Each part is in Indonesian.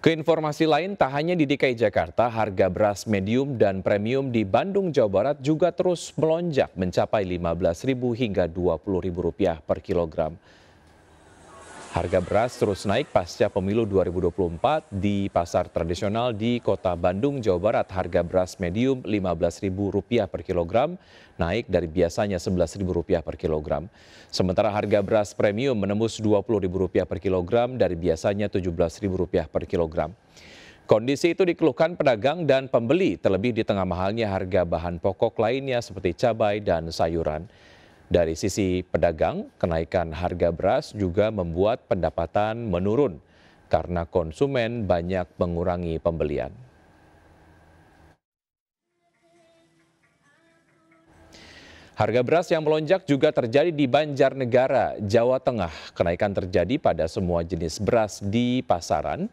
Keinformasi lain, tak hanya di DKI Jakarta, harga beras medium dan premium di Bandung, Jawa Barat juga terus melonjak mencapai Rp15.000 hingga Rp20.000 per kilogram. Harga beras terus naik pasca pemilu 2024 di pasar tradisional di kota Bandung, Jawa Barat. Harga beras medium Rp15.000 per kilogram, naik dari biasanya Rp11.000 per kilogram. Sementara harga beras premium menembus Rp20.000 per kilogram dari biasanya Rp17.000 per kilogram. Kondisi itu dikeluhkan pedagang dan pembeli, terlebih di tengah mahalnya harga bahan pokok lainnya seperti cabai dan sayuran. Dari sisi pedagang, kenaikan harga beras juga membuat pendapatan menurun karena konsumen banyak mengurangi pembelian. Harga beras yang melonjak juga terjadi di Banjarnegara, Jawa Tengah. Kenaikan terjadi pada semua jenis beras di pasaran,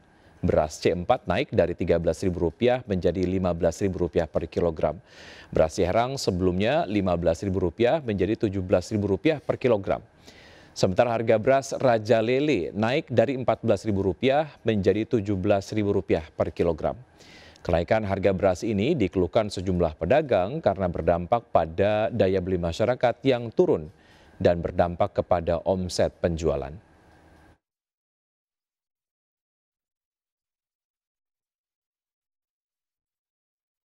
Beras C4 naik dari Rp13.000 menjadi Rp15.000 per kilogram. Beras herang sebelumnya Rp15.000 menjadi Rp17.000 per kilogram. Sementara harga beras Raja Lele naik dari Rp14.000 menjadi Rp17.000 per kilogram. Kenaikan harga beras ini dikeluhkan sejumlah pedagang karena berdampak pada daya beli masyarakat yang turun dan berdampak kepada omset penjualan.